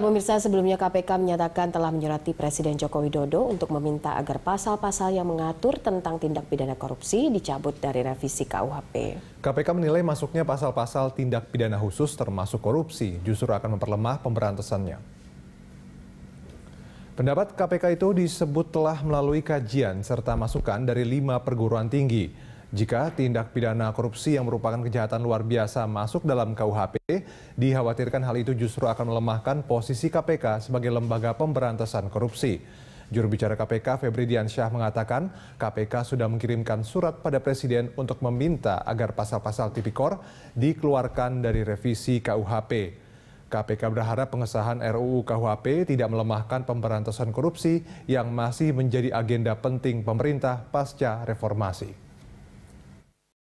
Pemirsa sebelumnya KPK menyatakan telah menyurati Presiden Joko Widodo untuk meminta agar pasal-pasal yang mengatur tentang tindak pidana korupsi dicabut dari revisi KUHP. KPK menilai masuknya pasal-pasal tindak pidana khusus termasuk korupsi justru akan memperlemah pemberantasannya. Pendapat KPK itu disebut telah melalui kajian serta masukan dari lima perguruan tinggi. Jika tindak pidana korupsi yang merupakan kejahatan luar biasa masuk dalam KUHP, dikhawatirkan hal itu justru akan melemahkan posisi KPK sebagai lembaga pemberantasan korupsi. Juru bicara KPK Febri Diansyah mengatakan KPK sudah mengirimkan surat pada Presiden untuk meminta agar pasal-pasal tipikor dikeluarkan dari revisi KUHP. KPK berharap pengesahan RUU KUHP tidak melemahkan pemberantasan korupsi yang masih menjadi agenda penting pemerintah pasca reformasi.